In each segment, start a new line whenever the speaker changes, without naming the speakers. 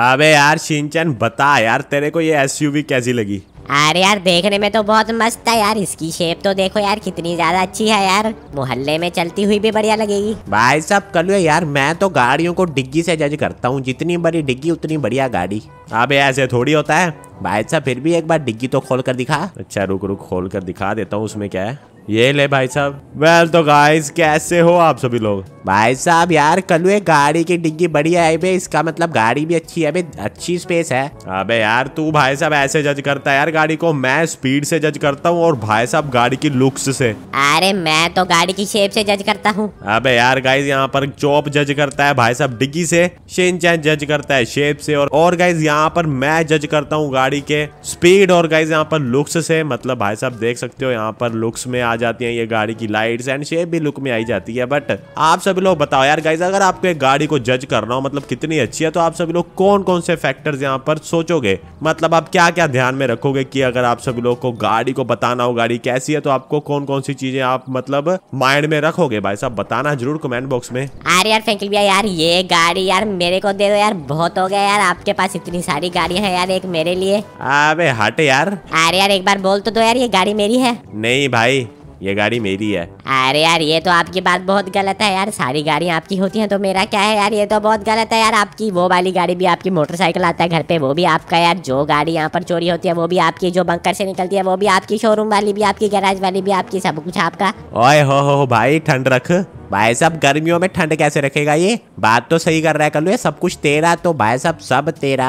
अबे यार शिनचैन बता यार तेरे को ये एसयूवी कैसी लगी
अरे यार देखने में तो बहुत मस्त है यार इसकी शेप तो देखो यार कितनी ज्यादा अच्छी है यार मोहल्ले में चलती हुई भी बढ़िया लगेगी
भाई साहब कल यार मैं तो गाड़ियों को डिग्गी से जज करता हूँ जितनी बड़ी डिग्गी उतनी बढ़िया गाड़ी अब ऐसे थोड़ी होता है भाई साहब फिर भी एक बार डिग्गी तो खोल कर दिखा अच्छा रुक रुक खोल कर दिखा देता हूँ उसमें क्या है ये ले भाई साहब वेल तो गाइस कैसे हो आप सभी लोग भाई साहब यार कल गाड़ी की डिग्गी बढ़िया है बे इसका मतलब गाड़ी भी अच्छी है अच्छी स्पेस है अबे यार तू भाई साहब ऐसे जज करता है यार गाड़ी को मैं स्पीड से जज करता हूँ और भाई साहब गाड़ी की लुक्स से
अरे मैं तो गाड़ी की शेप से जज करता हूँ
अबे यार गाइज यहाँ पर चौप जज करता है भाई साहब डिग्गी से शेन चैन जज करता है शेप से और, और गाइज यहाँ पर मैं जज करता हूँ गाड़ी के स्पीड और गाइज यहाँ पर लुक्स से मतलब भाई साहब देख सकते हो यहाँ पर लुक्स में आ जाती है ये गाड़ी की लाइट एंड शेप भी लुक में आई जाती है बट आप सभी लोग बताओ यार गाइज अगर आपको एक गाड़ी को जज करना हो मतलब कितनी अच्छी है तो आप सभी लोग कौन कौन से फैक्टर्स यहाँ पर सोचोगे मतलब आप क्या क्या ध्यान में रखोगे कि अगर आप सभी लोग को गाड़ी को बताना हो गाड़ी कैसी है तो आपको कौन कौन सी चीजें आप मतलब माइंड में रखोगे भाई साहब बताना जरूर कमेंट बॉक्स में
अरे यार फैंकिल भैया यार ये गाड़ी यार मेरे को दे दो यार बहुत हो गया यार आपके पास इतनी सारी गाड़ियां हैं यार एक मेरे लिए
अबे हट यार
अरे यार एक बार बोल तो दो यार ये गाड़ी मेरी है
नहीं भाई ये गाड़ी मेरी है
अरे यार ये तो आपकी बात बहुत गलत है यार सारी गाड़ियाँ आपकी होती हैं तो मेरा क्या है यार ये तो बहुत गलत है यार आपकी वो वाली गाड़ी भी आपकी मोटरसाइकिल आता है घर पे वो भी आपका यार जो गाड़ी यहाँ पर चोरी होती है वो भी आपकी जो बंकर से निकलती है वो भी आपकी शोरूम वाली भी आपकी गैराज वाली भी आपकी सब कुछ आपका
ओए हो हो भाई ठंड रख भाई साहब गर्मियों में ठंड कैसे रखेगा ये बात तो सही कर रहा है कल ये सब कुछ तेरा तो भाई साहब सब तेरा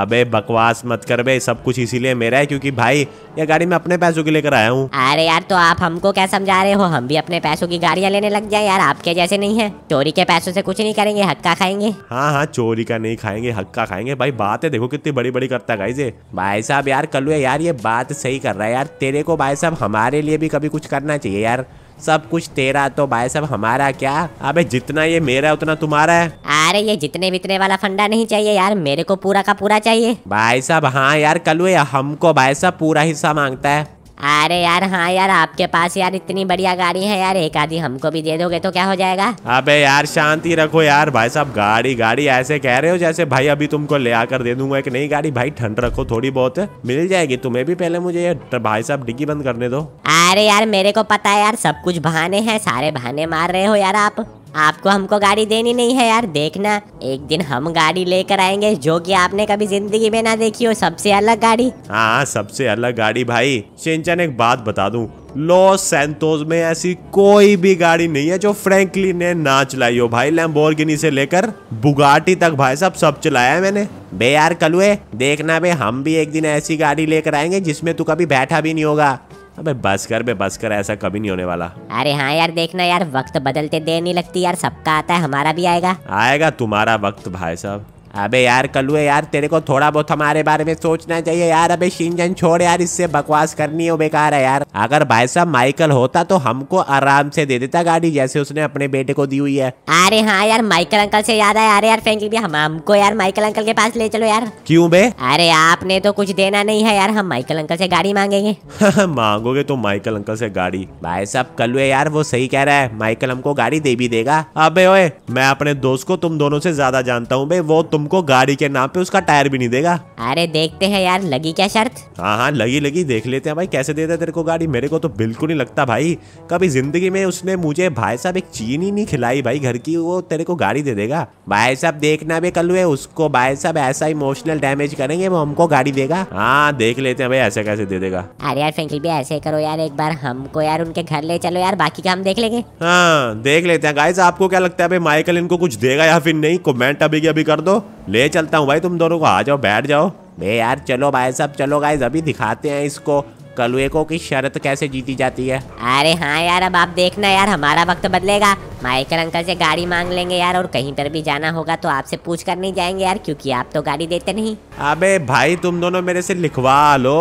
अबे बकवास मत कर बे सब कुछ इसीलिए मेरा है क्योंकि भाई ये गाड़ी मैं अपने पैसों की लेकर
आया हूँ अरे यार तो आप हमको क्या समझा रहे हो हम भी अपने पैसों की गाड़ियाँ लेने लग जाए यार आपके जैसे नहीं है चोरी के पैसों से कुछ नहीं करेंगे हक्का खाएंगे
हाँ हाँ चोरी का नहीं खाएंगे हक्का खाएंगे भाई बात है देखो कितनी बड़ी बड़ी करता है भाई साहब यार कल यार ये बात सही कर रहा है यार तेरे को भाई साहब हमारे लिए भी कभी कुछ करना चाहिए यार सब कुछ तेरा तो भाई साहब हमारा क्या अबे जितना ये मेरा उतना तुम्हारा है
अरे ये जितने बितने वाला फंडा नहीं चाहिए यार मेरे को पूरा का पूरा चाहिए
भाई साहब हाँ यार कल हमको भाई साहब पूरा हिस्सा मांगता है
अरे यार हाँ यार आपके पास यार इतनी बढ़िया गाड़ी है यार एक आधी हमको भी दे दोगे तो क्या हो जाएगा
अबे यार शांति रखो यार भाई साहब गाड़ी गाड़ी ऐसे कह रहे हो जैसे भाई अभी तुमको ले आकर दे दूंगा एक नई गाड़ी भाई ठंड रखो थोड़ी बहुत मिल जाएगी तुम्हें भी पहले मुझे ये भाई साहब डिग्गी बंद करने दो
अरे यार मेरे को पता है यार सब कुछ बहाने हैं सारे बहाने मार रहे हो यार आप आपको हमको गाड़ी देनी नहीं है यार देखना एक दिन हम गाड़ी लेकर आएंगे जो कि आपने कभी जिंदगी में ना देखी हो सबसे अलग गाड़ी
हाँ सबसे अलग गाड़ी भाई सिंचन एक बात बता दूं लॉस
सेंटोस में ऐसी कोई भी गाड़ी नहीं है जो
फ्रैंकली ने ना चलाई हो भाई लैम्बोर्गिनी से लेकर बुगाटी तक भाई साहब सब चलाया है मैंने बे यार कलुए देखना बे हम भी एक दिन ऐसी गाड़ी लेकर आएंगे जिसमें तू कभी बैठा भी नहीं होगा अबे बस कर बे बस कर ऐसा कभी नहीं होने वाला
अरे हाँ यार देखना यार वक्त बदलते देर नहीं लगती यार सबका आता है हमारा भी आएगा
आएगा तुम्हारा वक्त भाई साहब अबे यार कलुए यार तेरे को थोड़ा बहुत हमारे बारे में सोचना
चाहिए यार अबे शिंजन छोड़ यार इससे बकवास करनी
हो बेकार है यार अगर भाई साहब माइकल होता तो हमको आराम से दे देता गाड़ी जैसे उसने अपने बेटे को दी हुई है
अरे हाँ यार माइकल अंकल से याद आया अरे यार फ्रेंकली भी हम हमको यार माइकल अंकल के पास ले चलो यार क्यूँ बे अरे आपने तो कुछ देना नहीं है यार हम माइकल अंकल ऐसी गाड़ी मांगेंगे
मांगोगे तो माइकल अंकल ऐसी गाड़ी भाई साहब कलुए यार वो सही कह रहा है माइकल हमको गाड़ी दे भी देगा अबे ओए मैं अपने दोस्त को तुम दोनों से ज्यादा जानता हूँ भाई वो तुम हमको गाड़ी के नाम पे उसका टायर भी नहीं देगा
अरे देखते हैं यार लगी क्या शर्त
हाँ हाँ लगी लगी देख लेते हैं भाई कैसे देता है तेरे को गाड़ी मेरे को तो बिल्कुल नहीं लगता भाई कभी जिंदगी में उसने मुझे भाई साहब एक चीनी नहीं खिलाई भाई घर की वो तेरे को गाड़ी दे देगा भाई साहब देखना भी कल हुए उसको भाई साहब ऐसा इमोशनल डैमेज करेंगे वो हमको गाड़ी देगा हाँ देख लेते हैं भाई ऐसे कैसे दे देगा
अरे यार फ्रेंकल भी ऐसे करो यार एक बार हमको यार उनके घर ले चलो यार बाकी का हम देख लेंगे
हाँ देख लेते हैं गाइस आपको क्या लगता है भाई माइकल इनको कुछ देगा या फिर नहीं कमेंट अभी के अभी कर दो ले चलता हूँ भाई तुम दोनों को आ जाओ बैठ जाओ भे यार चलो भाई साहब चलो गाइज अभी दिखाते हैं इसको कलुए को की शरत कैसे जीती जाती है
अरे हाँ यार अब आप देखना यार हमारा वक्त बदलेगा माइकल अंकल से गाड़ी मांग लेंगे यार और कहीं पर भी जाना होगा तो आपसे पूछ कर नहीं जाएंगे यार क्योंकि आप तो गाड़ी देते नहीं
अबे भाई तुम दोनों मेरे से लिखवा लो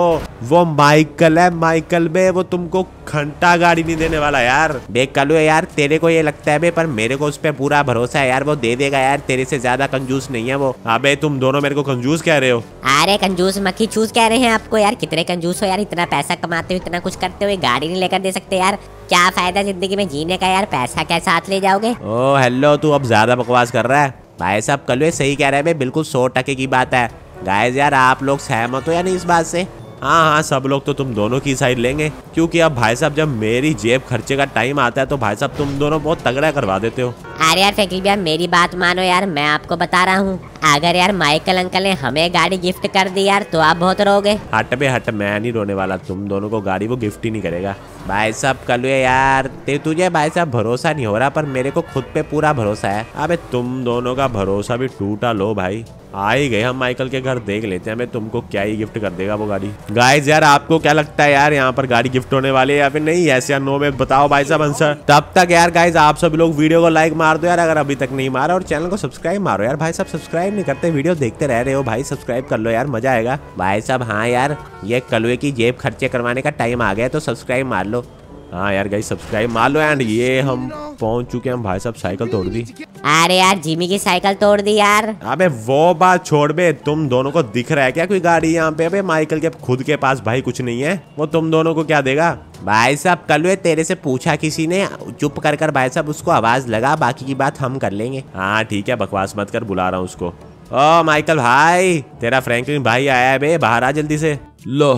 वो माइकल है माइकल में वो तुमको घंटा गाड़ी नहीं देने वाला यार बे कलुए यार तेरे को ये लगता है बे पर मेरे को उस पर पूरा भरोसा है यार वो दे देगा यार तेरे से ज्यादा कंजूस नहीं है वो अबे तुम दोनों मेरे को कंजूस कह रहे हो
अरे कंजूस मक्खी चूस कह रहे हैं आपको यार कितने कंजूस हो यार इतना पैसा पैसा कमाते हो इतना कुछ करते हुए गाड़ी नहीं लेकर दे सकते यार क्या फायदा जिंदगी में जीने का यार पैसा क्या साथ ले जाओगे
ओ हेलो तू अब ज्यादा बकवास कर रहा है भाई साहब कल सही कह रहे हैं बिल्कुल सौ टके की बात है गाइस यार आप लोग सहमत हो या नहीं इस बात से हाँ हाँ सब लोग तो तुम दोनों की साइड लेंगे क्योंकि अब भाई साहब जब मेरी जेब खर्चे का टाइम आता है तो भाई साहब तुम दोनों बहुत तगड़ा करवा देते हो
अरे यार फैकली भैया मेरी बात मानो यार मैं आपको बता रहा हूँ अगर यार माइकल अंकल ने हमें गाड़ी गिफ्ट कर दी यार तो आप बहुत रोगे
हट बे हट मैं नहीं रोने वाला तुम दोनों को गाड़ी वो गिफ्ट ही नहीं करेगा भाई साहब कल यार ते तुझे भाई साहब भरोसा नहीं हो रहा पर मेरे को खुद पे पूरा भरोसा है अबे तुम दोनों का भरोसा भी टूटा लो भाई आ ही गए हम माइकल के घर देख लेते हैं मैं तुमको क्या ही गिफ्ट कर देगा वो गाड़ी गाइज यार आपको क्या लगता है यार यहाँ पर गाड़ी गिफ्ट होने वाली है या फिर नहीं ऐसे नो में बताओ भाई साहब आंसर तब तक यार गाइज आप सभी लोग वीडियो को लाइक मार दो यार अगर अभी तक नहीं मारा और चैनल को सब्सक्राइब मारो यार भाई साहब सब्सक्राइब नहीं करते वीडियो देखते रह रहे हो भाई सब्सक्राइब कर लो यार मजा आएगा भाई साहब हाँ यार ये कलुए की जेब खर्चे करवाने का टाइम आ गया तो सब्सक्राइब मार लो हाँ यार गई सब्सक्राइब मार लो एंड ये हम पहुंच चुके हम भाई साहब साइकिल तोड़ दी
अरे यार जिमी की साइकिल तोड़ दी यार
अबे वो बात छोड़ बे तुम दोनों को दिख रहा है क्या कोई गाड़ी यहाँ पे अबे माइकल के खुद के पास भाई कुछ नहीं है वो तुम दोनों को क्या देगा भाई साहब कल वे तेरे से पूछा किसी ने चुप कर कर भाई साहब उसको आवाज लगा बाकी की बात हम कर लेंगे हाँ ठीक है बकवास मत कर बुला रहा हूँ उसको ओ माइकल भाई तेरा फ्रैंकलिन भाई आया है बे बाहर आ जल्दी से लो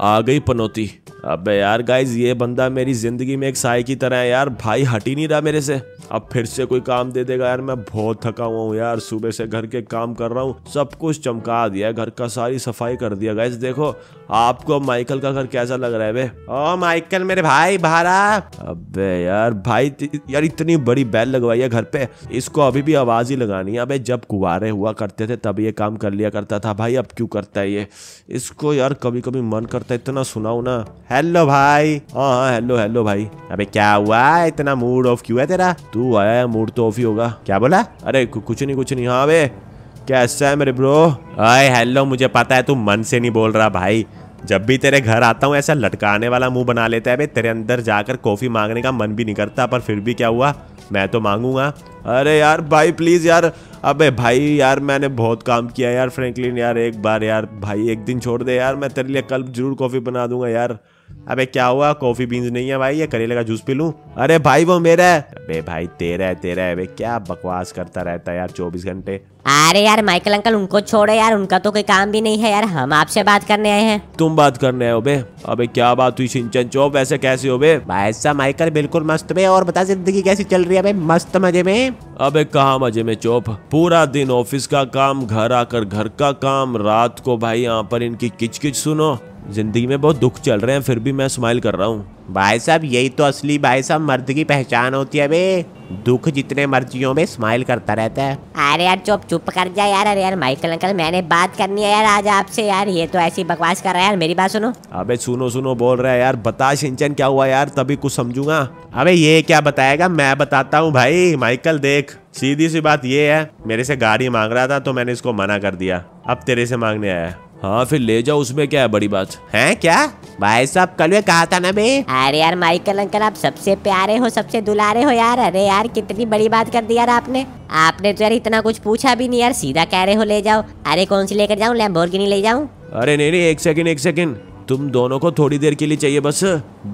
आ गई पनौती अबे यार गाइज ये बंदा मेरी जिंदगी में एक साय की तरह है यार भाई हट ही नहीं रहा मेरे से अब फिर से कोई काम दे देगा यार मैं बहुत थका हुआ हूँ यार सुबह से घर के काम कर रहा हूँ सब कुछ चमका दिया घर का सारी सफाई कर दिया गैस देखो आपको माइकल का घर कैसा लग रहा है बे ओ माइकल मेरे भाई बाहर अबे यार भाई यार इतनी बड़ी बैल लगवाई है घर पे इसको अभी भी आवाज ही लगानी है अबे जब कुवारे हुआ करते थे तब ये काम कर लिया करता था भाई अब क्यों करता है ये इसको यार कभी कभी मन करता है इतना सुनाऊ ना हेलो भाई हाँ हाँ हेलो हेलो भाई अबे क्या हुआ इतना मूड ऑफ क्यों है तेरा तू आया है मूड तो ऑफ ही होगा क्या बोला अरे कुछ नहीं कुछ नहीं हाँ बे कैसा है मेरे ब्रो आए हेलो मुझे पता है तू मन से नहीं बोल रहा भाई जब भी तेरे घर आता हूँ ऐसा लटकाने वाला मुंह बना लेता है भाई तेरे अंदर जाकर कॉफ़ी मांगने का मन भी नहीं करता पर फिर भी क्या हुआ मैं तो मांगूंगा अरे यार भाई प्लीज़ यार अबे भाई यार मैंने बहुत काम किया यार फ्रेंकलिन यार एक बार यार भाई एक दिन छोड़ दे यार मैं तेरे लिए कल जरूर कॉफ़ी बना दूंगा यार अबे क्या हुआ कॉफी बीन्स नहीं है भाई ये करेले का जूस पी लूं अरे भाई वो मेरा है अबे भाई तेरा है तेरा है अबे क्या बकवास करता रहता है यार चौबीस घंटे
अरे यार माइकल अंकल उनको छोड़े यार उनका तो कोई काम भी नहीं है यार हम आपसे बात करने आए हैं
तुम बात करने आए हो बे अबे क्या बात हुई सिंचन चौप वैसे कैसे हो बे भाई माइकल बिल्कुल मस्त में और बता जिंदगी कैसी चल रही है बे मस्त मजे में अबे कहा मजे में चौप पूरा दिन ऑफिस का काम घर आकर घर का काम रात को भाई यहाँ पर इनकी किचकिच सुनो ज़िंदगी में बहुत दुख चल रहे हैं फिर भी मैं स्माइल कर रहा हूँ भाई साहब यही तो असली भाई साहब मर्द की पहचान होती है बे दुख जितने मर्जियों में स्माइल करता रहता है
अरे यार चुप चुप कर जा यार अरे यार माइकल अंकल मैंने बात करनी है यार आज आपसे यार ये तो ऐसी बकवास कर रहा है यार मेरी बात सुनो
अबे सुनो सुनो बोल रहा है यार बता सिंचन क्या हुआ यार तभी कुछ समझूंगा अबे ये क्या बताएगा मैं बताता हूँ भाई माइकल देख सीधी सी बात ये है मेरे से गाड़ी मांग रहा था तो मैंने इसको मना कर दिया अब तेरे से मांगने आया हाँ फिर ले जाओ उसमें क्या है बड़ी बात है क्या भाई साहब कल में
कहा था ना बे अरे यार माइकल अंकल आप सबसे प्यारे हो सबसे दुलारे हो यार अरे यार कितनी बड़ी बात कर दी यार आपने आपने तो यार इतना कुछ पूछा भी नहीं यार सीधा कह रहे हो ले जाओ अरे कौन सी लेकर जाऊँ नहीं ले जाऊँ
अरे नहीं नहीं एक सेकंड एक सेकंड तुम दोनों को थोड़ी देर के लिए चाहिए बस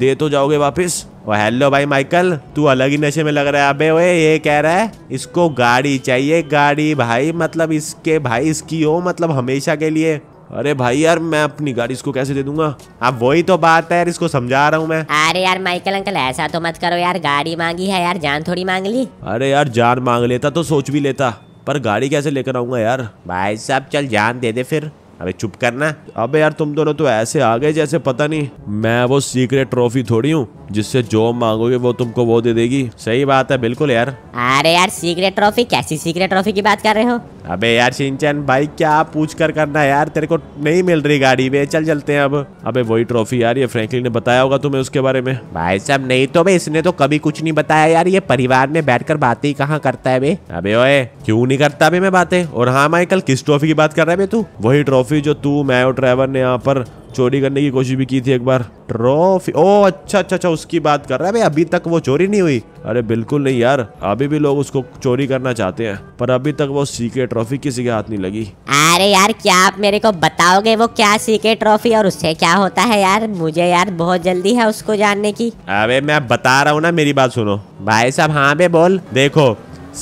दे तो जाओगे वापस ओ हेलो भाई माइकल तू अलग ही नशे में लग रहा है अबे ओए ये कह रहा है इसको गाड़ी चाहिए गाड़ी भाई मतलब इसके भाई इसकी हो मतलब हमेशा के लिए अरे भाई यार मैं अपनी गाड़ी इसको कैसे दे दूंगा अब वही तो बात है यार इसको समझा रहा हूँ मैं
अरे यार माइकल अंकल ऐसा तो मत करो यार गाड़ी मांगी है यार जान थोड़ी मांग ली
अरे यार जान मांग लेता तो सोच भी लेता पर गाड़ी कैसे लेकर आऊंगा यार भाई साहब चल जान दे दे फिर अबे चुप करना अबे यार तुम दोनों तो ऐसे आ गए जैसे पता नहीं मैं वो सीक्रेट ट्रॉफी थोड़ी हूँ जिससे जो मांगोगे वो तुमको वो दे देगी सही बात है बिल्कुल यार
अरे यार सीक्रेट ट्रॉफी कैसी सीक्रेट ट्रॉफी की बात कर रहे हो
अबे यार सिंचन भाई क्या पूछ कर करना यार तेरे को नहीं मिल रही गाड़ी में चल चलते हैं अब अबे वही ट्रॉफी यार ये फ्रैंकलिन ने बताया होगा तुम्हें उसके बारे में भाई साहब नहीं तो भाई इसने तो कभी कुछ नहीं बताया यार ये परिवार में कर बातें ही कहाँ करता है अबे ओए क्यों नहीं करता अभी मैं बातें और हाँ माइकल किस ट्रॉफी की बात कर रहा है तू वही ट्रॉफी जो तू मैं और ट्रेवर ने यहाँ पर चोरी करने की कोशिश भी की थी एक बार ट्रॉफी ओ अच्छा अच्छा अच्छा उसकी बात कर रहा है अभी तक वो चोरी नहीं हुई अरे बिल्कुल नहीं यार अभी भी लोग उसको चोरी करना चाहते हैं पर अभी तक वो सीके ट्रॉफी किसी के हाथ नहीं लगी
अरे यार क्या आप मेरे को बताओगे वो क्या सीके ट्रॉफी और उससे क्या होता है यार मुझे यार बहुत जल्दी है उसको जानने की
अरे मैं बता रहा हूँ ना मेरी बात सुनो भाई साहब हाँ बे बोल देखो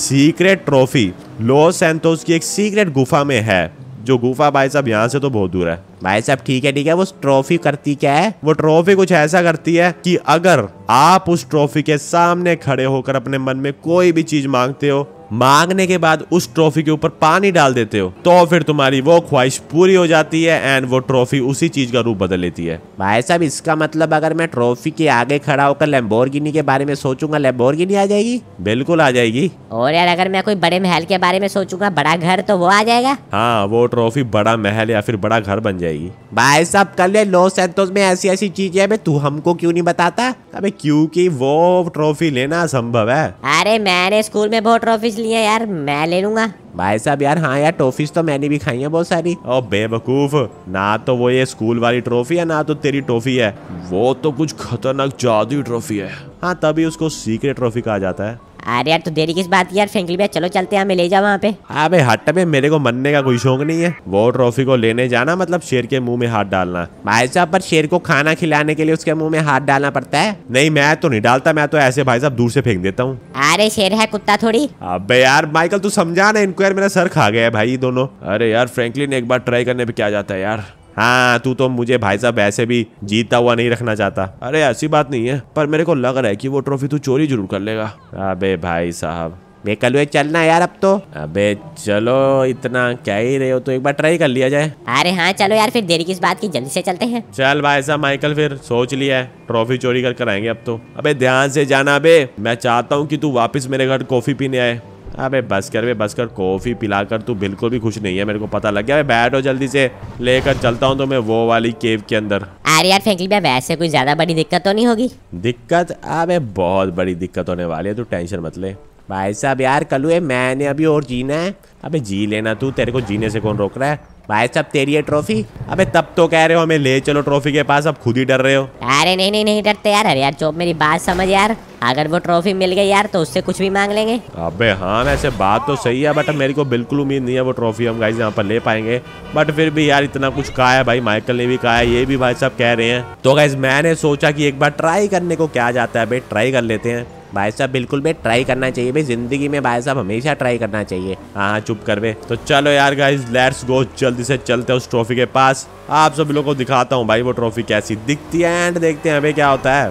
सीक्रेट ट्रॉफी लॉस सेंटोस की एक सीक्रेट गुफा में है जो गुफा भाई साहब यहाँ से तो बहुत दूर है भाई साहब ठीक है ठीक है वो ट्रॉफी करती क्या है वो ट्रॉफी कुछ ऐसा करती है कि अगर आप उस ट्रॉफी के सामने खड़े होकर अपने मन में कोई भी चीज मांगते हो मांगने के बाद उस ट्रॉफी के ऊपर पानी डाल देते हो तो फिर तुम्हारी वो ख्वाहिश पूरी हो जाती है एंड वो ट्रॉफी उसी चीज का रूप बदल लेती है भाई साहब इसका मतलब अगर मैं ट्रॉफी के आगे खड़ा होकर लेम्बोरगिनी के बारे में सोचूंगा लेम्बोरगिनी आ जाएगी बिल्कुल आ जाएगी
और यार अगर मैं कोई बड़े महल के बारे में सोचूंगा बड़ा घर तो वो आ जाएगा
हाँ वो ट्रॉफी बड़ा महल या फिर बड़ा घर बन जाएगा जाएगी भाई साहब कल लॉस एंथोस में ऐसी ऐसी चीजें हैं तू हमको क्यों नहीं बताता अबे क्योंकि वो ट्रॉफी लेना संभव है
अरे मैंने स्कूल में बहुत ट्रॉफीज ली है यार मैं ले लूंगा
भाई साहब यार हाँ यार ट्रॉफीज तो मैंने भी खाई है बहुत सारी और बेवकूफ ना तो वो ये स्कूल वाली ट्रॉफी है ना तो तेरी ट्रॉफी है वो तो कुछ खतरनाक जादुई ट्रॉफी है हाँ तभी उसको सीक्रेट ट्रॉफी कहा जाता है
अरे यार तो देरी किस बात की यार फ्रेंकली भैया चलो चलते हैं हमें ले जाओ वहाँ पे
अबे हाँ हट बे मेरे को मनने का कोई शौक नहीं है वो ट्रॉफी को लेने जाना मतलब शेर के मुंह में हाथ डालना भाई साहब पर शेर को खाना खिलाने के लिए उसके मुंह में हाथ डालना पड़ता है नहीं मैं तो नहीं डालता मैं तो ऐसे भाई साहब दूर से फेंक देता हूँ
अरे शेर है कुत्ता थोड़ी
अब यार माइकल तू ना इनको यार मेरा सर खा गया है भाई दोनों अरे यार फ्रेंकलिन एक बार ट्राई करने पे क्या जाता है यार हाँ तू तो मुझे भाई साहब ऐसे भी जीतता हुआ नहीं रखना चाहता अरे ऐसी बात नहीं है पर मेरे को लग रहा है कि वो ट्रॉफी तू चोरी जरूर कर लेगा अबे भाई साहब मैं कल चलना यार अब तो अबे चलो इतना क्या ही रहे हो तो एक बार ट्राई कर लिया जाए अरे
हाँ चलो यार फिर देरी किस बात की जल्दी से चलते हैं
चल भाई साहब माइकल फिर सोच लिया है ट्रॉफी चोरी कर आएंगे अब तो अबे ध्यान से जाना अबे मैं चाहता हूँ कि तू वापस मेरे घर कॉफी पीने आए अबे बस कर बे बस कर कॉफ़ी पिलाकर तू बिल्कुल भी खुश नहीं है मेरे को पता लग गया बैठो जल्दी से लेकर चलता हूँ तो मैं वो वाली केव के अंदर
अरे यार फैंकली भाई वैसे कोई ज्यादा बड़ी दिक्कत तो नहीं होगी
दिक्कत अबे बहुत बड़ी दिक्कत होने वाली है तू टेंशन मत ले भाई साहब यार कलू है मैंने अभी और जीना है अबे जी लेना तू तेरे को जीने से कौन रोक रहा है भाई साहब तेरी है ट्रॉफी अबे तब तो कह रहे हो हमें ले चलो ट्रॉफी के पास अब खुद ही डर रहे हो
अरे नहीं नहीं नहीं डरते यार अरे यार चोप मेरी बात समझ यार अगर वो ट्रॉफी मिल गई यार तो उससे कुछ भी मांग लेंगे
अबे हाँ वैसे बात तो सही है बट मेरे को बिल्कुल उम्मीद नहीं है वो ट्रॉफी हम गाइज यहाँ पर ले पाएंगे बट फिर भी यार इतना कुछ कहा है भाई माइकल ने भी कहा है ये भी भाई साहब कह रहे हैं तो गाइज मैंने सोचा कि एक बार ट्राई करने को क्या जाता है भाई ट्राई कर लेते हैं भाई साहब बिल्कुल भाई ट्राई करना चाहिए भाई जिंदगी में भाई साहब हमेशा ट्राई करना चाहिए हाँ चुप कर भे तो चलो यार गाइज लेट्स गो जल्दी से चलते उस ट्रॉफी के पास आप सभी लोगों को दिखाता हूँ भाई वो ट्रॉफी कैसी दिखती है एंड देखते हैं
अभी क्या होता है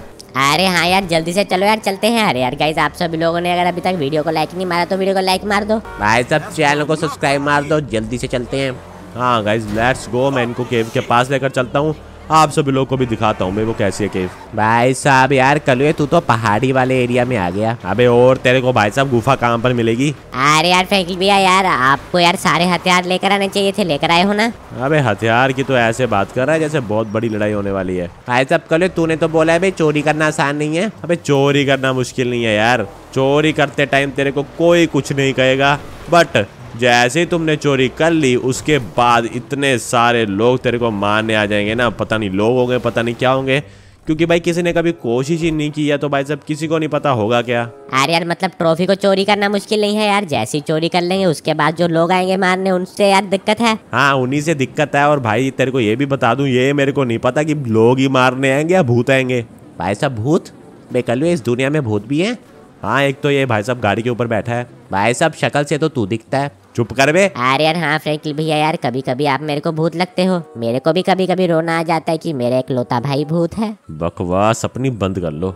अरे हाँ यार जल्दी से चलो यार चलते हैं अरे यार गाइस आप सभी लोगों ने अगर अभी तक वीडियो को लाइक नहीं मारा तो वीडियो को लाइक मार दो भाई साहब चैनल को सब्सक्राइब मार दो जल्दी से चलते हैं
हाँ गाइस लेट्स गो मैं इनको केव के पास लेकर चलता हूँ आप सभी लोगों को भी दिखाता हूँ मैं वो कैसी है केव भाई साहब यार कलुए तू तो पहाड़ी वाले एरिया में आ गया अबे और तेरे को भाई साहब गुफा कहाँ पर मिलेगी
अरे यार फैकल भैया यार आपको यार सारे हथियार लेकर आने चाहिए थे लेकर आए हो ना
अबे हथियार की तो ऐसे बात कर रहा है जैसे बहुत बड़ी लड़ाई होने वाली है भाई साहब कलुए तूने तो बोला है भाई चोरी करना आसान नहीं है अबे चोरी करना मुश्किल नहीं है यार चोरी करते टाइम तेरे को कोई कुछ नहीं कहेगा बट जैसे ही तुमने चोरी कर ली उसके बाद इतने सारे लोग तेरे को मारने आ जाएंगे ना पता नहीं लोग होंगे पता नहीं क्या होंगे क्योंकि भाई किसी ने कभी कोशिश ही नहीं की तो भाई साहब किसी को नहीं पता होगा क्या
अरे यार मतलब ट्रॉफी को चोरी करना मुश्किल नहीं है यार जैसे ही चोरी कर लेंगे उसके बाद जो लोग आएंगे मारने उनसे यार दिक्कत है
हाँ उन्हीं से दिक्कत है और भाई तेरे को ये भी बता दू ये मेरे को नहीं पता की लोग ही मारने आएंगे या भूत आएंगे भाई साहब भूत मैं कल इस दुनिया में भूत भी है हाँ एक तो ये भाई साहब गाड़ी के ऊपर बैठा है भाई साहब
शक्ल से तो तू दिखता है चुप कर बे अरे यार हाँ फ्रेंकली भैया यार कभी कभी आप मेरे को भूत लगते हो मेरे को भी कभी कभी रोना आ जाता है कि मेरा एक लोता भाई भूत है
बकवास अपनी बंद कर लो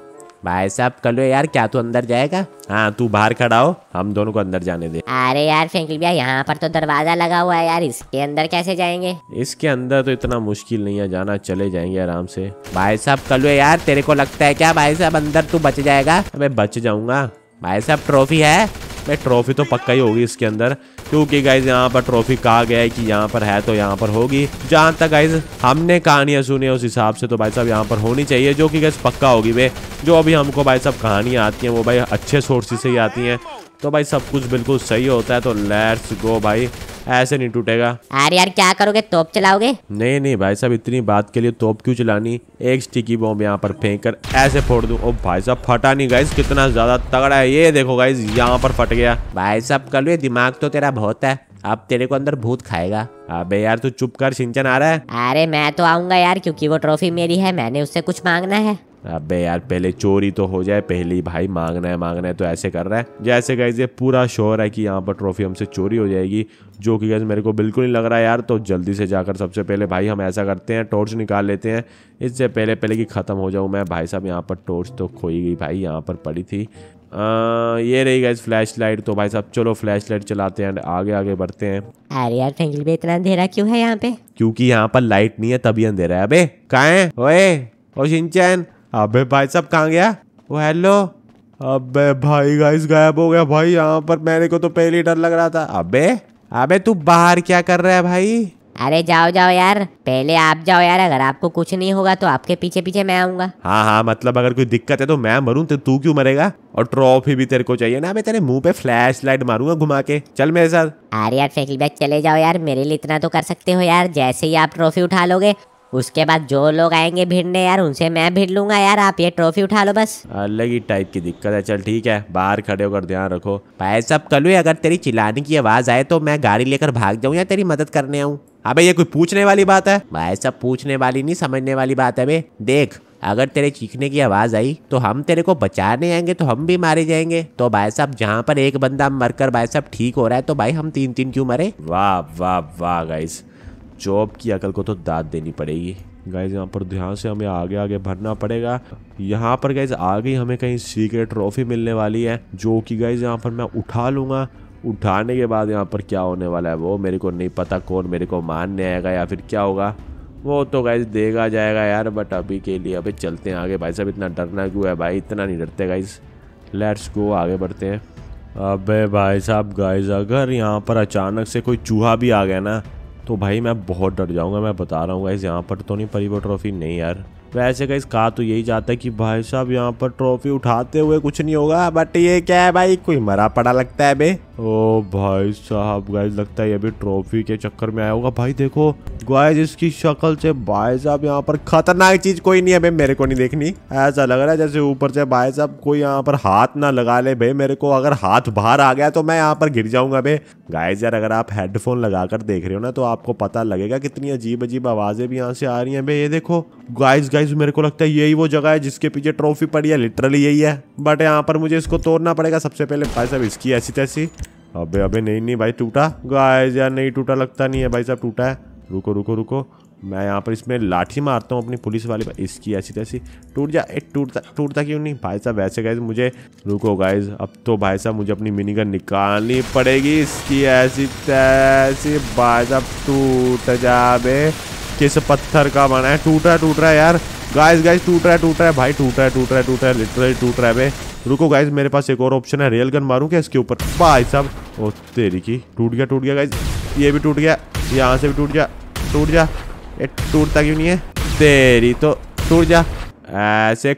भाई साहब कल यार क्या तू अंदर जाएगा हाँ तू बाहर खड़ा हो हम दोनों को अंदर जाने दे
अरे यार फ्रेंकल भैया यहाँ पर तो दरवाजा लगा हुआ है यार इसके अंदर कैसे जाएंगे
इसके अंदर तो इतना मुश्किल नहीं है जाना चले जाएंगे आराम से भाई साहब कल यार तेरे को लगता है क्या भाई साहब अंदर तू बच जाएगा मैं बच जाऊंगा भाई साहब ट्रॉफी है मैं ट्रॉफी तो पक्का ही होगी इसके अंदर क्योंकि गाइज यहाँ पर ट्रॉफी कहा गया है कि यहाँ पर है तो यहाँ पर होगी जहाँ तक गाइज हमने कहानियां सुनी उस हिसाब से तो भाई साहब यहाँ पर होनी चाहिए जो कि गाइज पक्का होगी वे जो अभी हमको भाई साहब कहानियां आती हैं वो भाई अच्छे सोर्सेज से ही आती हैं तो भाई सब कुछ बिल्कुल सही होता है तो लेट्स गो भाई ऐसे नहीं टूटेगा
अरे यार क्या करोगे तोप चलाओगे
नहीं नहीं भाई साहब इतनी बात के लिए तोप क्यों चलानी एक स्टिकी बॉम्ब यहाँ पर फेंक कर ऐसे फोड़ दू ओ भाई साहब फटा नहीं गाइस कितना ज्यादा तगड़ा है ये देखो गाइस यहाँ पर फट गया भाई साहब कल दिमाग तो तेरा बहुत है अब तेरे को अंदर भूत खाएगा अबे यार तू चुप कर सिंचन आ रहा है
अरे मैं तो आऊंगा यार क्योंकि वो ट्रॉफी मेरी है मैंने उससे कुछ मांगना है
अबे यार पहले चोरी तो हो जाए पहले ही भाई मांगना है मांगना है तो ऐसे कर रहा है जैसे कैसे ये पूरा शोर है कि यहाँ पर ट्रॉफी हमसे चोरी हो जाएगी जो कि गाइज मेरे को बिल्कुल नहीं लग रहा है यार तो जल्दी से जाकर सबसे पहले भाई हम ऐसा करते हैं टॉर्च निकाल लेते हैं इससे पहले पहले कि ख़त्म हो जाऊँ मैं भाई साहब यहाँ पर टॉर्च तो खोई गई भाई यहाँ पर पड़ी थी ये रही गाइज फ्लैश लाइट तो भाई साहब चलो फ्लैश लाइट चलाते हैं आगे आगे बढ़ते हैं
अरे यार फैंगल में इतना अंधेरा क्यों है यहाँ पे
क्योंकि यहाँ पर लाइट नहीं है तभी अंधेरा है अबे कहा है ओए ओ सिंचन अबे भाई साहब कहाँ गया ओ हेलो अबे भाई गाइस गायब हो गया भाई यहाँ पर मेरे को तो पहले डर लग रहा था अबे अबे तू बाहर क्या कर रहा है भाई
अरे जाओ जाओ यार पहले आप जाओ यार अगर आपको कुछ नहीं होगा तो आपके पीछे पीछे मैं आऊंगा
हाँ हाँ मतलब अगर कोई दिक्कत है तो मैं मरूं तो तू क्यों मरेगा और ट्रॉफी भी तेरे को चाहिए ना मैं तेरे मुंह पे
फ्लैश लाइट मारूंगा घुमा के चल मेरे साथ अरे यार फेंकली बैग चले जाओ यार मेरे लिए इतना तो कर सकते हो यार जैसे ही आप ट्रॉफी उठा लोगे उसके बाद जो लोग आएंगे भिड़ने यार उनसे मैं भिड़ लूंगा यार आप ये ट्रॉफी उठा लो बस
अलग ही टाइप की दिक्कत है चल ठीक है बाहर खड़े होकर ध्यान रखो भाई साहब कल अगर तेरी चिल्लाने की आवाज आए तो मैं गाड़ी लेकर भाग जाऊँ या तेरी मदद करने आऊँ अबे हाँ ये कोई पूछने वाली बात है भाई सब पूछने वाली नहीं समझने वाली बात है बे देख अगर तेरे चीखने की आवाज़ आई तो हम तेरे को बचाने आएंगे तो हम भी मारे जाएंगे तो भाई साहब जहाँ पर एक बंदा मरकर भाई साहब ठीक हो रहा है तो भाई हम तीन तीन क्यों मरे वाह वाह वाह गाइस जॉब की अकल को तो दाद देनी पड़ेगी गाइज यहाँ पर ध्यान से हमें आगे आगे भरना पड़ेगा यहाँ पर गाइज आगे हमें कहीं सीक्रेट ट्रॉफी मिलने वाली है जो कि गाइज यहाँ पर मैं उठा लूंगा उठाने के बाद यहाँ पर क्या होने वाला है वो मेरे को नहीं पता कौन मेरे को मानने आएगा या फिर क्या होगा वो तो गाइज देगा जाएगा यार बट अभी के लिए अभी चलते हैं आगे भाई साहब इतना डरना क्यों है भाई इतना नहीं डरते गाइज लेट्स गो आगे बढ़ते हैं अबे भाई साहब गाइज अगर यहाँ पर अचानक से कोई चूहा भी आ गया ना तो भाई मैं बहुत डर जाऊँगा मैं बता रहा हूँ गाइज यहाँ पर तो नहीं परी वो ट्रॉफी नहीं यार वैसे गाइज कहा तो यही जाता है कि भाई साहब यहाँ पर ट्रॉफी उठाते हुए कुछ नहीं होगा बट ये क्या है भाई कोई मरा पड़ा लगता है अभी ओ भाई साहब गाइज लगता है ये भी ट्रॉफी के चक्कर में आया होगा भाई देखो गाइज इसकी शक्ल से भाई साहब यहाँ पर खतरनाक चीज कोई नहीं है भाई मेरे को नहीं देखनी ऐसा लग रहा है जैसे ऊपर से भाई साहब कोई यहाँ पर हाथ ना लगा ले भाई मेरे को अगर हाथ बाहर आ गया तो मैं यहाँ पर गिर जाऊंगा भाई गाइज यार अगर आप हेडफोन लगाकर देख रहे हो ना तो आपको पता लगेगा कितनी अजीब अजीब आवाजें भी यहाँ से आ रही है भाई ये देखो गाइज गाइज मेरे को लगता है यही वो जगह है जिसके पीछे ट्रॉफी पड़ी है लिटरली यही है बट यहाँ पर मुझे इसको तोड़ना पड़ेगा सबसे पहले भाई साहब इसकी ऐसी तैसी अबे अबे नहीं नहीं भाई टूटा गाइस यार नहीं टूटा लगता नहीं है भाई साहब टूटा है रुको रुको रुको मैं यहाँ पर इसमें लाठी मारता हूँ अपनी पुलिस वाली इसकी ऐसी तैसी टूट जा टूटता टूटता क्यों नहीं भाई साहब वैसे गए मुझे रुको गाइज अब तो भाई साहब मुझे अपनी मिनी गन निकालनी पड़ेगी इसकी ऐसी तैसी भाई साहब टूट जा बे किस पत्थर का बना है टूट रहा है टूट रहा है यार गाइस गाइस टूट रहा है टूट रहा है भाई टूट रहा है टूट रहा है टूट रहा है लिटरली टूट रहा है भाई रुको गाइस मेरे पास एक और ऑप्शन है रेल गन मारूं क्या इसके ऊपर भाई साहब ओ तेरी की टूट गया टूट गया गाइज ये भी टूट गया यहाँ से भी टूट गया टूट जा ये टूटता क्यों नहीं है तेरी तो टूट जा ऐसे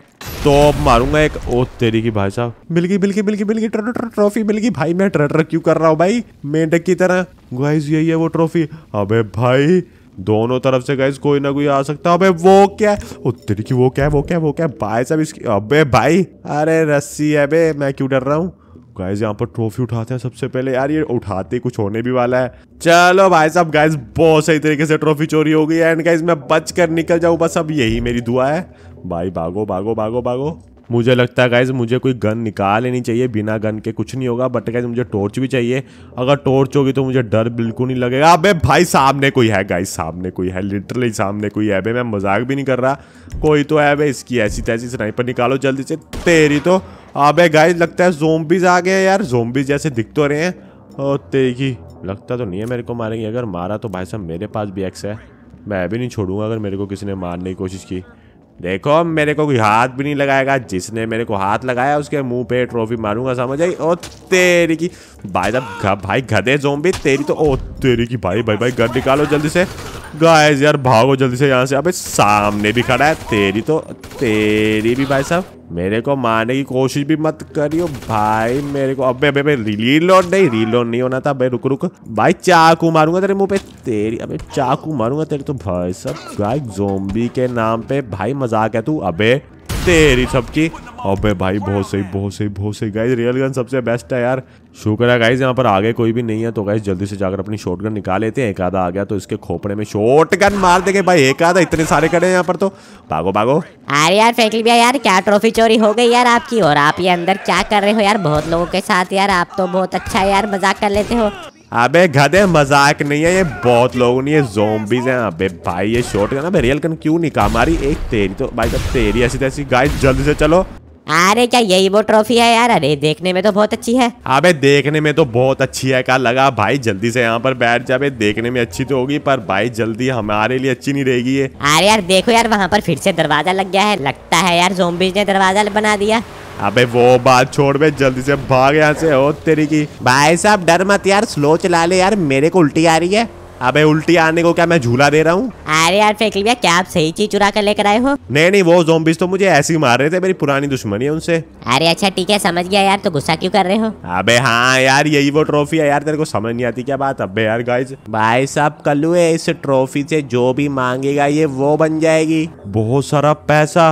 तोप मारूंगा एक ओ तेरी की भाई साहब मिल गई मिल गई मिल गई मिल गई ट्रॉफी मिल गई भाई मैं ट्रटर क्यों कर रहा हूँ भाई मेंढक की तरह गाइस यही है वो ट्रॉफी अबे भाई दोनों तरफ से गाइज कोई ना कोई आ सकता है अबे वो क्या है तेरी की वो क्या है वो क्या है वो क्या है भाई साहब इसकी अबे भाई अरे रस्सी है बे मैं क्यों डर रहा हूँ गाइज यहाँ पर ट्रॉफी उठाते हैं सबसे पहले यार ये उठाते कुछ होने भी वाला है चलो भाई साहब गाइज बहुत सही तरीके से ट्रॉफी चोरी हो गई है एंड गाइज मैं बच कर निकल जाऊँ बस अब यही मेरी दुआ है भाई भागो भागो भागो भागो मुझे लगता है गाइज मुझे कोई गन निकाल लेनी चाहिए बिना गन के कुछ नहीं होगा बट गाइज मुझे टॉर्च भी चाहिए अगर टॉर्च होगी तो मुझे डर बिल्कुल नहीं लगेगा अबे भाई सामने कोई है गाइज सामने कोई है लिटरली सामने कोई है भाई मैं मजाक भी नहीं कर रहा कोई तो है भाई इसकी ऐसी तैसी स्नाइपर निकालो जल्दी से तेरी तो अब गाइज लगता है जोम्बिज आ गए यार जोम्बिज जैसे दिख तो रहे हैं और तेगी लगता तो नहीं है मेरे को मारेंगे अगर मारा तो भाई साहब मेरे पास भी एक्स है मैं भी नहीं छोड़ूंगा अगर मेरे को किसी ने मारने की कोशिश की देखो मेरे को कोई हाथ भी नहीं लगाएगा जिसने मेरे को हाथ लगाया उसके मुंह पे ट्रॉफी मारूंगा समझ आई और तेरी की भाई साहब भाई गधे भी तेरी तो ओ तेरी की भाई भाई भाई घर निकालो जल्दी से गाय यार भागो जल्दी से यहाँ से अबे सामने भी खड़ा है तेरी तो तेरी भी भाई साहब मेरे को मारने की कोशिश भी मत करियो भाई मेरे को अबे अबे अबे लोड नहीं लोड नहीं होना था रुक रुक भाई चाकू मारूंगा तेरे मुंह पे तेरी अबे चाकू मारूंगा तेरे तो भाई सब गाय जोम्बी के नाम पे भाई मजाक है तू अबे तेरी सबकी अबे भाई बहुत सही बहुत सही बहुत सही गाइज रियल गन सबसे बेस्ट है यार शुक्र है गाइज यहाँ पर आगे कोई भी नहीं है तो गाइज जल्दी से जाकर अपनी शॉटगन निकाल लेते हैं एक आधा आ गया तो इसके खोपड़े में शॉटगन मार देंगे भाई एक आधा इतने सारे खड़े हैं यहाँ पर तो भागो भागो
अरे यार फ्रेंकली भैया यार क्या ट्रॉफी चोरी हो गई यार आपकी और आप ये अंदर क्या कर रहे हो यार बहुत लोगों के साथ यार आप तो बहुत अच्छा यार मजाक कर लेते हो
अबे गधे मजाक नहीं है ये बहुत लोग नहीं है जोम्बीज हैं अबे भाई ये शॉर्ट गन अबे रियल गन क्यों निकाल मारी एक तेरी तो भाई साहब तेरी ऐसी तैसी गाइस जल्दी से चलो
अरे क्या यही वो ट्रॉफी है यार अरे देखने में तो बहुत अच्छी है
अबे देखने में तो बहुत अच्छी है क्या लगा भाई जल्दी से यहाँ पर बैठ जा देखने में अच्छी तो होगी पर भाई जल्दी हमारे लिए अच्छी नहीं रहेगी ये
अरे यार देखो यार वहाँ पर फिर से दरवाजा लग गया है लगता है यार जोम्बीज ने दरवाजा बना दिया
अबे वो बात छोड़ बे जल्दी से भाग यहाँ से हो तेरी की भाई साहब डर मत यार स्लो चला ले यार मेरे को उल्टी आ रही है अबे उल्टी आने को क्या मैं झूला दे रहा हूँ
अरे यार फेंकली क्या आप सही चीज चुरा कर लेकर आए हो
नहीं नहीं वो जोम्बिस तो मुझे ऐसे ही मार रहे थे मेरी पुरानी दुश्मनी है उनसे
अरे अच्छा ठीक है समझ गया यार तो गुस्सा क्यों कर रहे हो
अबे हाँ यार यही वो ट्रॉफी है यार तेरे को समझ नहीं आती क्या बात अबे यार गाइज भाई साहब कलू इस ट्रॉफी से जो भी मांगेगा ये वो बन जाएगी बहुत सारा पैसा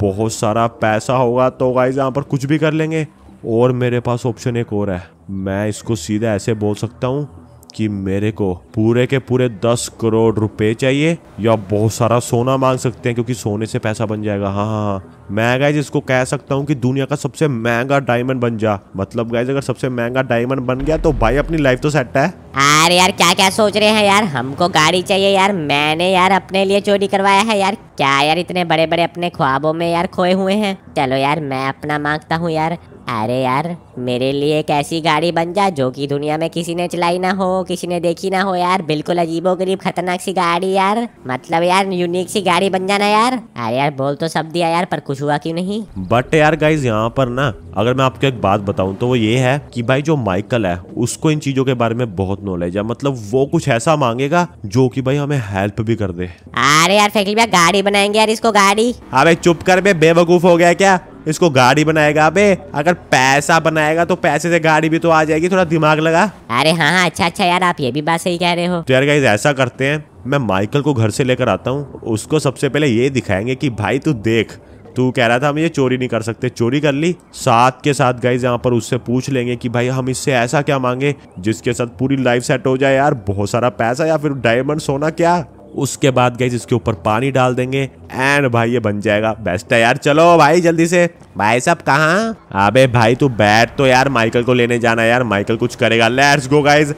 बहुत सारा पैसा होगा तो गाइज यहाँ पर कुछ भी कर लेंगे और मेरे पास ऑप्शन एक और है मैं इसको सीधा ऐसे बोल सकता हूँ कि मेरे को पूरे के पूरे दस करोड़ रुपए चाहिए या बहुत सारा सोना मांग सकते हैं क्योंकि सोने से पैसा बन जाएगा हाँ हाँ हाँ मैं गाइज इसको कह सकता हूँ कि दुनिया का सबसे महंगा डायमंड बन जा मतलब गाइज अगर सबसे महंगा डायमंड बन गया तो भाई अपनी लाइफ तो सेट है
हाँ यार यार क्या क्या सोच रहे हैं यार हमको गाड़ी चाहिए यार मैंने यार अपने लिए चोरी करवाया है यार क्या यार इतने बड़े बड़े अपने ख्वाबों में यार खोए हुए हैं चलो यार मैं अपना मांगता हूँ यार अरे यार मेरे लिए एक ऐसी गाड़ी बन जा जो कि दुनिया में किसी ने चलाई ना हो किसी ने देखी ना हो यार बिल्कुल अजीबो गरीब खतरनाक सी गाड़ी यार मतलब यार यूनिक सी गाड़ी बन जाना यार अरे यार बोल तो सब दिया यार पर कुछ हुआ क्यों नहीं
बट यार गाइज यहाँ पर ना अगर मैं आपको एक बात बताऊँ तो वो ये है की भाई जो माइकल है उसको इन चीजों के बारे में बहुत नॉलेज है मतलब वो कुछ ऐसा मांगेगा जो की भाई हमें हेल्प भी कर दे
अरे यार फैकली भैया गाड़ी बनाएंगे यार इसको गाड़ी
अरे चुप कर बे बेवकूफ हो गया क्या इसको गाड़ी बनाएगा अबे अगर पैसा बनाए आएगा तो पैसे से गाड़ी भी तो आ जाएगी थोड़ा दिमाग लगा
अरे हाँ हाँ अच्छा अच्छा यार आप ये भी बात सही कह रहे हो तो
यार गाइज ऐसा करते हैं मैं माइकल को घर से लेकर आता हूँ उसको सबसे पहले ये दिखाएंगे की भाई तू देख तू कह रहा था हम ये चोरी नहीं कर सकते चोरी कर ली साथ के साथ गाइज यहाँ पर उससे पूछ लेंगे कि भाई हम इससे ऐसा क्या मांगे जिसके साथ पूरी लाइफ सेट हो जाए यार बहुत सारा पैसा या फिर डायमंड सोना क्या उसके बाद गैस इसके ऊपर पानी डाल देंगे एंड भाई ये बन जाएगा बेस्ट है यार चलो भाई जल्दी से भाई साहब कहा अबे भाई तू बैठ तो यार माइकल को लेने जाना यार माइकल कुछ करेगा लेट्स गो गाइज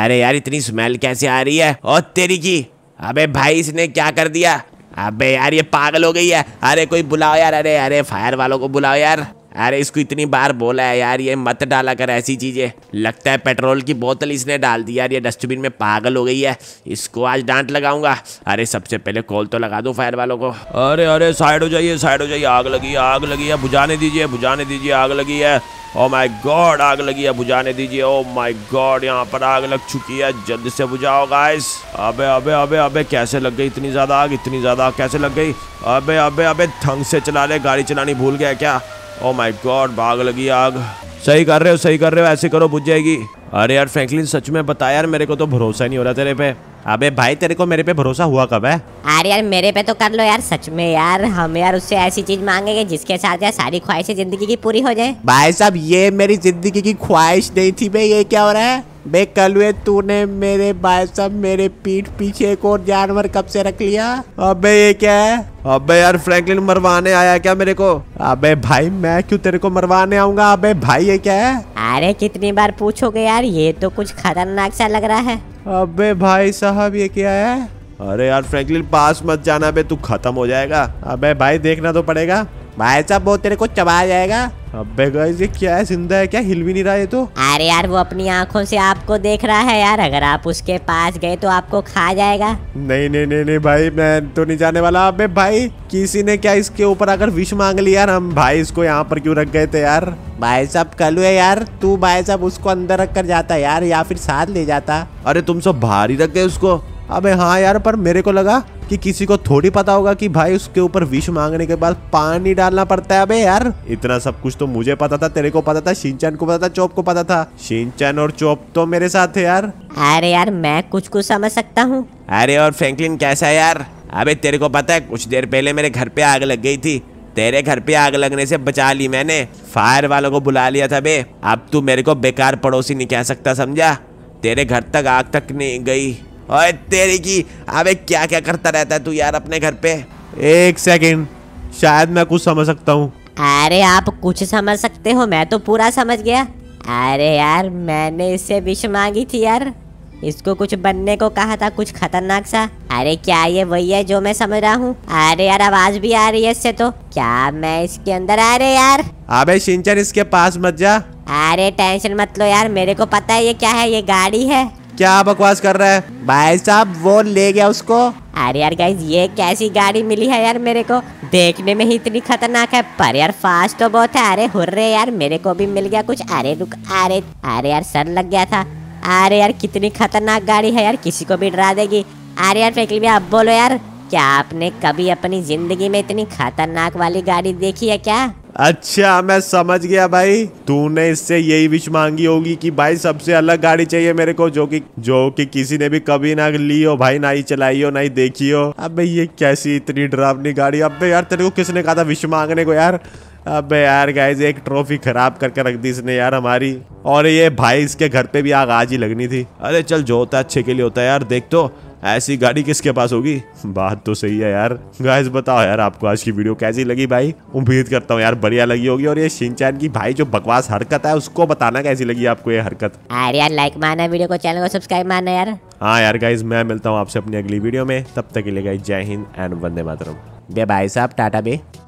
अरे यार इतनी स्मेल कैसे आ रही है और तेरी की अबे भाई इसने क्या कर दिया अबे यार ये पागल हो गई है अरे कोई बुलाओ यार अरे अरे फायर वालों को बुलाओ यार अरे इसको इतनी बार बोला है यार ये मत डाला कर ऐसी चीज़ें लगता है पेट्रोल की बोतल इसने डाल दी यार ये डस्टबिन में पागल हो गई है इसको आज डांट लगाऊंगा अरे सबसे पहले कॉल तो लगा दो फायर वालों को अरे अरे साइड हो जाइए साइड हो जाइए आग लगी है आग लगी है बुझाने दीजिए बुझाने दीजिए आग लगी है ओ माय गॉड आग लगी है बुझाने दीजिए ओ माई गॉड यहाँ पर आग लग चुकी है जल्द से बुझाओ गाइस अबे अबे अबे अबे कैसे लग गई इतनी ज़्यादा आग इतनी ज़्यादा आग कैसे लग गई अबे अबे अबे थंग से चला ले गाड़ी चलानी भूल गया क्या ओ माय गॉड भाग लगी आग सही कर रहे हो सही कर रहे हो ऐसे करो बुझ जाएगी अरे यार फ्रैंकलिन सच में बता यार मेरे को तो भरोसा नहीं हो रहा तेरे पे अबे भाई तेरे को मेरे पे भरोसा हुआ कब है
अरे यार मेरे पे तो कर लो यार सच में यार हम यार उससे ऐसी चीज मांगेंगे जिसके साथ यार सारी ख्वाहिशें जिंदगी की पूरी हो जाए
भाई साहब ये मेरी जिंदगी की ख्वाहिश नहीं थी भाई ये क्या हो रहा है बे कलवे तूने मेरे साहब मेरे पीठ पीछे एक और जानवर कब से रख लिया अबे ये क्या है अबे यार फ्रैंकलिन मरवाने आया क्या मेरे को अबे भाई मैं क्यों तेरे को मरवाने आऊंगा अबे
भाई ये क्या है अरे कितनी बार पूछोगे यार ये तो कुछ खतरनाक सा लग रहा है अबे भाई साहब ये क्या है
अरे यार फ्रैंकलिन पास मत जाना बे तू खत्म हो जाएगा अबे भाई देखना तो पड़ेगा भाई साहब वो तेरे को चबा जाएगा अबे गाइस ये क्या है जिंदा है क्या हिल भी नहीं रहा है तो अरे
यार वो अपनी आंखों से आपको देख रहा है यार अगर आप उसके पास गए तो आपको खा जाएगा
नहीं नहीं नहीं नहीं भाई मैं तो नहीं जाने वाला अबे भाई किसी ने क्या इसके ऊपर अगर विश मांग ली यार हम भाई इसको यहाँ पर क्यों रख गए थे यार भाई साहब कलू है यार तू भाई साहब उसको अंदर रख कर जाता यार या फिर साथ ले जाता अरे तुम सब भारी रख गए उसको अबे हाँ यार पर मेरे को लगा कि किसी को थोड़ी पता होगा कि भाई उसके ऊपर विष मांगने के बाद पानी डालना पड़ता है अबे यार इतना सब कुछ तो मुझे पता था तेरे को पता था सिंचन को पता था चौप को पता था सिंचन और चोप तो मेरे साथ है यार अरे यार मैं
कुछ कुछ समझ सकता हूँ
अरे और फ्रैंकलिन कैसा है यार अबे तेरे को पता है कुछ देर पहले मेरे घर पे आग लग गई थी तेरे घर पे आग लगने से बचा ली मैंने फायर वालों को बुला लिया था बे अब तू मेरे को बेकार पड़ोसी नहीं कह सकता समझा तेरे घर तक आग तक नहीं गई और तेरी की अबे क्या क्या करता रहता है तू यार अपने घर पे एक सेकेंड शायद मैं कुछ समझ सकता हूँ
अरे आप कुछ समझ सकते हो मैं तो पूरा समझ गया अरे यार मैंने इससे विश मांगी थी यार इसको कुछ बनने को कहा था कुछ खतरनाक सा अरे क्या ये वही है जो मैं समझ रहा हूँ अरे यार आवाज भी आ रही है इससे तो क्या मैं इसके अंदर आ रहे यार
अबे सिंचन इसके पास मत
जा अरे टेंशन मत लो यार मेरे को पता है ये क्या है ये गाड़ी है
क्या बकवास कर रहा है भाई साहब वो ले गया उसको
अरे यार गाइज ये कैसी गाड़ी मिली है यार मेरे को देखने में ही इतनी खतरनाक है पर यार फास्ट तो बहुत है अरे रहे यार मेरे को भी मिल गया कुछ अरे रुक अरे अरे यार सर लग गया था अरे यार कितनी खतरनाक गाड़ी है यार किसी को भी डरा देगी अरे यार फेंकली भैया अब बोलो यार क्या आपने कभी अपनी जिंदगी में इतनी खतरनाक वाली गाड़ी देखी है क्या
अच्छा मैं समझ गया भाई तूने इससे यही विश मांगी होगी कि भाई सबसे अलग गाड़ी चाहिए मेरे को जो कि जो कि किसी ने भी कभी ना ली हो भाई ना ही चलाई हो ना ही देखी हो अब ये कैसी इतनी डरावनी गाड़ी अब यार तेरे को किसने कहा था विश मांगने को यार अब यार गाइज एक ट्रॉफी खराब करके रख दी इसने यार हमारी और ये भाई इसके घर पे भी आग आज ही लगनी थी अरे चल जो होता है अच्छे के लिए होता है यार देख तो ऐसी गाड़ी किसके पास होगी बात तो सही है यार गाइस बताओ यार आपको आज की वीडियो कैसी लगी भाई उम्मीद करता हूँ यार बढ़िया लगी होगी और ये शिनचैन की भाई जो बकवास हरकत है उसको बताना कैसी लगी आपको ये हरकत
यार लाइक मारना वीडियो को चैनल को सब्सक्राइब मारना यार
हाँ यार गाइज मैं मिलता हूँ आपसे अपनी अगली वीडियो में तब तक के लिए गाइज जय हिंद एंड वंदे मातरम बे भाई साहब टाटा बे